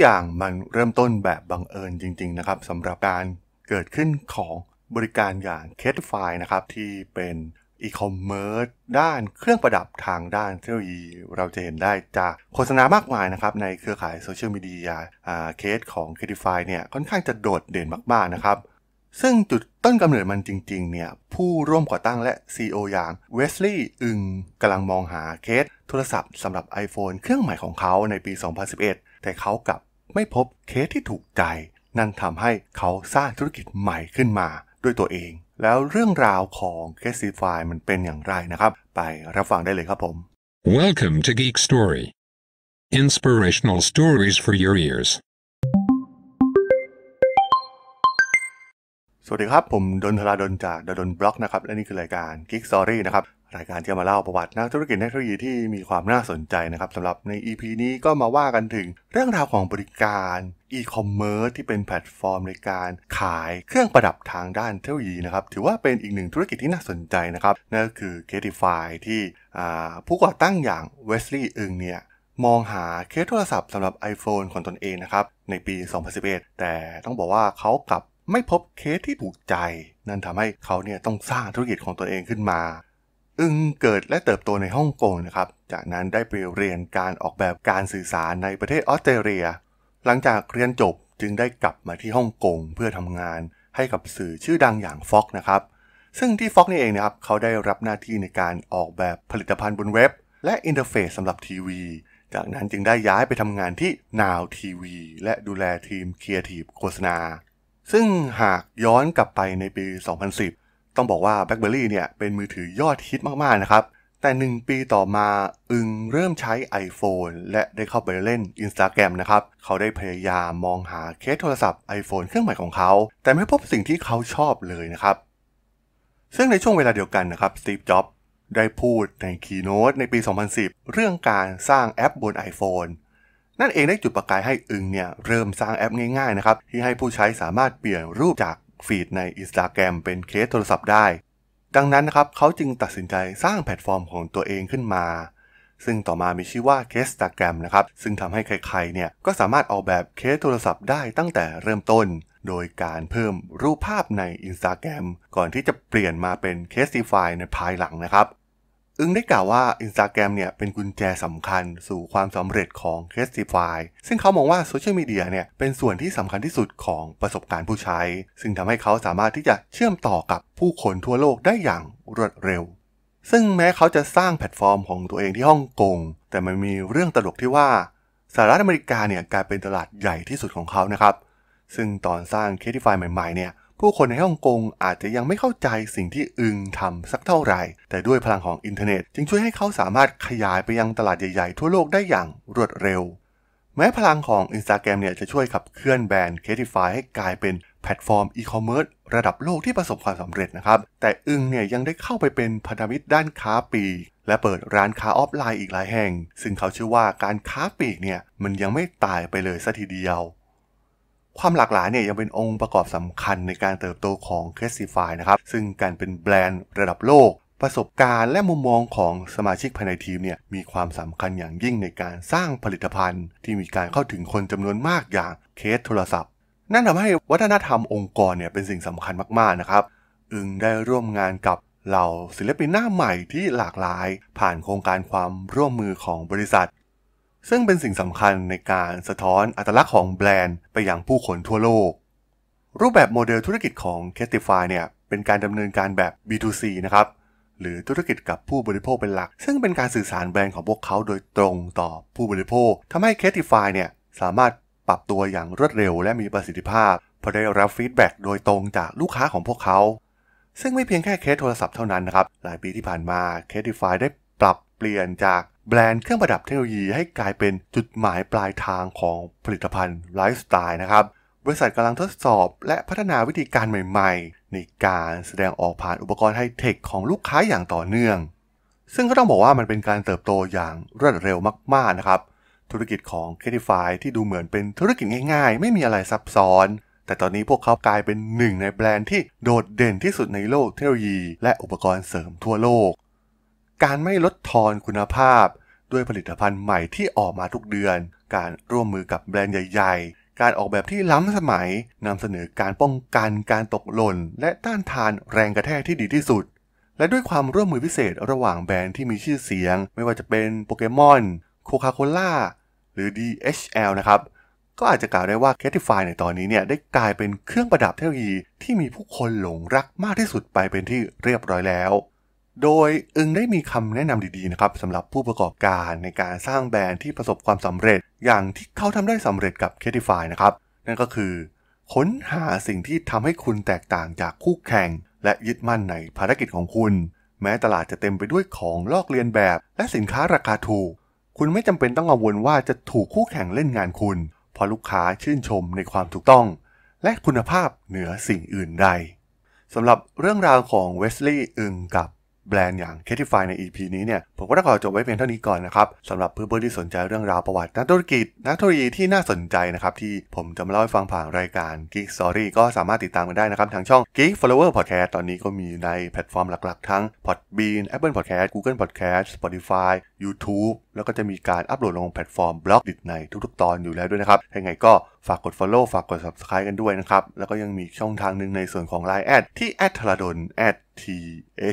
อย่างมันเริ่มต้นแบบบังเอิญจริงๆนะครับสำหรับการเกิดขึ้นของบริการอย่างเคสไฟนะครับที่เป็นอีคอมเมิร์ซด้านเครื่องประดับทางด้านเทคโนโลยีเราจะเห็นได้จากโฆษณามากมายนะครับในเครือข่ายโซเชียลมีเดียเคสของ c a t d i f y เนี่ยค่อนข้างจะโดดเด่นมากๆนะครับซึ่งจุดต้นกำเนิดมันจริงๆเนี่ยผู้ร่วมก่อตั้งและ CEO อย่าง เวสลีย์อึงกำลังมองหาเคส โทรศัพท์สำหรับ iPhone เครื่องใหม่ของเขาในปี 2011 แต่เขากลับไม่พบเคสที่ถูกใจ นั่นทำให้เขาสร้างธุรกิจใหม่ขึ้นมาด้วยตัวเอง แล้วเรื่องราวของ c a s i f y มันเป็นอย่างไรนะครับ ไปรับฟังได้เลยครับผม Welcome to Geek Story Inspirational stories for your ears สวัสดีครับ ผมดนทราดนจากดนบล็อกนะครับ และนี่คือรายการ g ิกซอรี่นะครับ รายการที่มาเล่าประวัตินักธุรกิจเทคโนโลยีที่มีความน่าสนใจนะครับสำหรับใน EP นี้ก็มาว่ากันถึงเรื่องราวของบริการอีคอมเมิร์ซที่เป็นแพลตฟอร์มในการขายเครื่องประดับทางด้านเทคโนโลยีนะครับ ถือว่าเป็นอีกหนึ่งธุรกิจที่น่าสนใจนะครับนั่นก็คือ g a t i f y ที่ผู้ก่อตั้งอย่างเวสลีย์อึงเนี่ยมองหาเคสโทรศัพท์สำหรับ iPhone ของตนเองนะครับในปี 2011 แต่ต้องบอกว่าเขากลับไม่พบเคสที่ถูกใจ นั่นทำให้เขาเนี่ยต้องสร้างธุรกิจของตัวเองขึ้นมา อึงเกิดและเติบโตในฮ่องกงนะครับจากนั้นได้ไปเรียนการออกแบบการสื่อสารในประเทศออสเตรเลีย หลังจากเรียนจบจึงได้กลับมาที่ฮ่องกงเพื่อทำงาน ให้กับสื่อชื่อดังอย่างฟ็อกนะครับซึ่งที่ฟ็อกนี่เองนะครับเขาได้รับหน้าที่ในการออกแบบผลิตภัณฑ์บนเว็บ และอินเทอร์เฟซสำหรับทีวี จากนั้นจึงได้ย้ายไปทำงานที่นาวทีวีและดูแลทีมเคียร์ทีฟโฆษณาซึ่งหากย้อนกลับไปในปี 2010 ต้องบอกว่า BlackBerry เนี่ยเป็นมือถือยอดฮิตมาก ๆ นะครับ แต่ 1 ปีต่อมาอึงเริ่มใช้ iPhone และได้เข้าไปเล่น Instagram นะครับ เขาได้พยายามมองหาเคสโทรศัพท์ iPhone เครื่องใหม่ของเขา แต่ไม่พบสิ่งที่เขาชอบเลยนะครับ ซึ่งในช่วงเวลาเดียวกันนะครับสตีฟจ็อบได้พูดในคีโนตในปี 2010 เรื่องการสร้างแอปบน iPhone นั่นเองได้จุดประกายให้อึงเนี่ยเริ่มสร้างแอปง่ายๆนะครับที่ให้ผู้ใช้สามารถเปลี่ยนรูปจากฟีดใน Instagram เป็นเคสโทรศัพท์ได้ ดังนั้นนะครับเขาจึงตัดสินใจสร้างแพลตฟอร์มของตัวเองขึ้นมา ซึ่งต่อมามีชื่อว่าเคสตาแกรมนะครับซึ่งทำให้ใครๆเนี่ยก็สามารถออกแบบเคสโทรศัพท์ได้ตั้งแต่เริ่มต้น โดยการเพิ่มรูปภาพใน Instagram ก่อนที่จะเปลี่ยนมาเป็นเคสซีไฟในภายหลังนะครับอึงได้กล่าวว่า Instagram เนี่ยเป็นกุญแจสำคัญสู่ความสำเร็จของ c a s t i f y ซึ่งเขามองว่าโซเชียลมีเดียเนี่ยเป็นส่วนที่สำคัญที่สุดของประสบการณ์ผู้ใช้ ซึ่งทำให้เขาสามารถที่จะเชื่อมต่อกับผู้คนทั่วโลกได้อย่างรวดเร็ว ซึ่งแม้เขาจะสร้างแพลตฟอร์มของตัวเองที่ฮ่องกง แต่มันมีเรื่องตลกที่ว่าสหรัฐอเมริกาเนี่ยกลายเป็นตลาดใหญ่ที่สุดของเขานะครับ ซึ่งตอนสร้างเคทิฟายใหม่ๆเนี่ยผู้คนในฮ่องกงอาจจะยังไม่เข้าใจสิ่งที่อึงทำสักเท่าไหร่ แต่ด้วยพลังของอินเทอร์เน็ตจึงช่วยให้เขาสามารถขยายไปยังตลาดใหญ่ๆทั่วโลกได้อย่างรวดเร็ว แม้พลังของ Instagram เนี่ยจะช่วยขับเคลื่อนแบรนด์ c a t i f y ให้กลายเป็นแพลตฟอร์มอีคอมเมิร์ซระดับโลกที่ประสบความสำเร็จนะครับ แต่อึงเนี่ยยังได้เข้าไปเป็นพันธมิตรด้านค้าปีกและเปิดร้านค้าออฟไลน์อีกหลายแห่ง ซึ่งเขาเชื่อว่าการค้าปีกเนี่ยมันยังไม่ตายไปเลยสัทีเดียวความหลากหลายเนี่ยยังเป็นองค์ประกอบสำคัญในการเติบโตของ c l a s s i f y นะครับ ซึ่งการเป็นแบรนด์ระดับโลก ประสบการณ์และมุมมองของสมาชิกภายในทีมเนี่ยมีความสำคัญอย่างยิ่งในการสร้างผลิตภัณฑ์ ที่มีการเข้าถึงคนจำนวนมากอย่างเคสโทรศัพท์ นั่นทำให้วัฒนธรรมองค์กรเนี่ยเป็นสิ่งสำคัญมากๆนะครับอึงได้ร่วมงานกับเหล่าศิลปินหน้าใหม่ที่หลากหลาย ผ่านโครงการความร่วมมือของบริษัทซึ่งเป็นสิ่งสำคัญในการสะท้อนอัตลักษณ์ของแบรนด์ไปยังผู้คนทั่วโลก รูปแบบโมเดลธุรกิจของ c a t i f y เนี่ยเป็นการดำเนินการแบบ B2C นะครับ หรือธุรกิจกับผู้บริโภคเป็นหลัก ซึ่งเป็นการสื่อสารแบรนด์ของพวกเขาโดยตรงต่อผู้บริโภค ทำให้ c a t i f y เนี่ยสามารถปรับตัวอย่างรวดเร็วและมีประสิทธิภาพพอได้รับฟีดแบ็โดยตรงจากลูกค้าของพวกเขา ซึ่งไม่เพียงแค่เคสโทรศัพท์เท่านั้นนะครับ หลายปีที่ผ่านมา c a t i f y ได้ปรับเปลี่ยนจากแบรนด์เครื่องประดับเทคโนโลยีให้กลายเป็นจุดหมายปลายทางของผลิตภัณฑ์ไลฟ์สไตล์นะครับ บริษัทกำลังทดสอบและพัฒนาวิธีการใหม่ๆ ในการแสดงออกผ่านอุปกรณ์ไฮเทคของลูกค้าอย่างต่อเนื่อง ซึ่งก็ต้องบอกว่ามันเป็นการเติบโตอย่างรวดเร็วมากๆนะครับ ธุรกิจของ c a t i f y ที่ดูเหมือนเป็นธุรกิจง่าย ๆ ไม่มีอะไรซับซ้อน แต่ตอนนี้พวกเขากลายเป็นหนึ่งในแบรนด์ที่โดดเด่นที่สุดในโลกเทคโนโลยีและอุปกรณ์เสริมทั่วโลกการไม่ลดทอนคุณภาพ ด้วยผลิตภัณฑ์ใหม่ที่ออกมาทุกเดือน การร่วมมือกับแบรนด์ใหญ่ ๆ การออกแบบที่ล้ำสมัย นำเสนอการป้องกันการตกหล่น และต้านทานแรงกระแทกที่ดีที่สุด และด้วยความร่วมมือพิเศษ ระหว่างแบรนด์ที่มีชื่อเสียง ไม่ว่าจะเป็นโปเกมอน โคคาโคล่า หรือ DHL นะครับ ก็อาจจะกล่าวได้ว่า Catify ในตอนนี้เนี่ยได้กลายเป็นเครื่องประดับเทคโนโลยีที่มีผู้คนหลงรักมากที่สุดไปเป็นที่เรียบร้อยแล้วโดยอึงได้มีคำแนะนำดีๆนะครับสำหรับผู้ประกอบการในการสร้างแบรนด์ที่ประสบความสำเร็จ อย่างที่เขาทำได้สำเร็จกับ c a t i f y นะครับ นั่นก็คือ ค้นหาสิ่งที่ทำให้คุณแตกต่างจากคู่แข่ง และยึดมั่นในภารกิจของคุณ แม้ตลาดจะเต็มไปด้วยของลอกเลียนแบบ และสินค้าราคาถูก คุณไม่จำเป็นต้องกังวลว่าจะถูกคู่แข่งเล่นงานคุณเพราะลูกค้าชื่นชมในความถูกต้อง และคุณภาพเหนือสิ่งอื่นใดสำหรับเรื่องราวของเวสลีย์อึงกับแบรนด์อย่าง c a t i f y ใน EP นี้เนี่ยผมก็ต้องขอจบไว้เพียงเท่านี้ก่อนนะครับสำหรับเพื่อนๆที่สนใจเรื่องราวประวัตินักธุรกิจนักธุรกิจที่น่าสนใจนะครับ ที่ผมจะมาเล่าให้ฟังผ่านรายการ Geek Story ก็สามารถติดตามกันได้นะครับ ทางช่อง Geek Flower Podcast ตอนนี้ก็มีในแพลตฟอร์มหลักๆทั้ง Podbean Apple Podcast Google Podcast Spotify YouTube แล้วก็จะมีการอัปโหลดลงแพลตฟอร์มบล็อกดิจในทุกๆตอนอยู่แล้วด้วยนะครับยังไงก็ฝากกด Follow ฝากกด Subscribe กันด้วยนะครับแล้วก็ยังมีช่องทางหนึ่งในส่วนของ Line แอดที่แอดทรดน T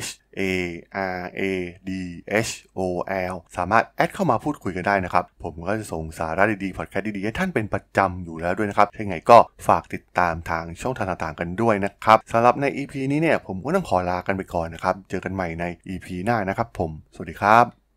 H A R A D H O L สามารถแอดเข้ามาพูดคุยกันได้นะครับ ผมก็จะส่งสาระดีๆพอดแคสต์ดีๆ ให้ท่านเป็นประจำอยู่แล้วด้วยนะครับถ้าไงก็ฝากติดตามทางช่องทางต่างๆ กันด้วยนะครับ สำหรับใน EP นี้เนี่ย ผมก็ต้องขอลากันไปก่อนนะครับ เจอกันใหม่ใน EP หน้านะครับผม สวัสดีครับ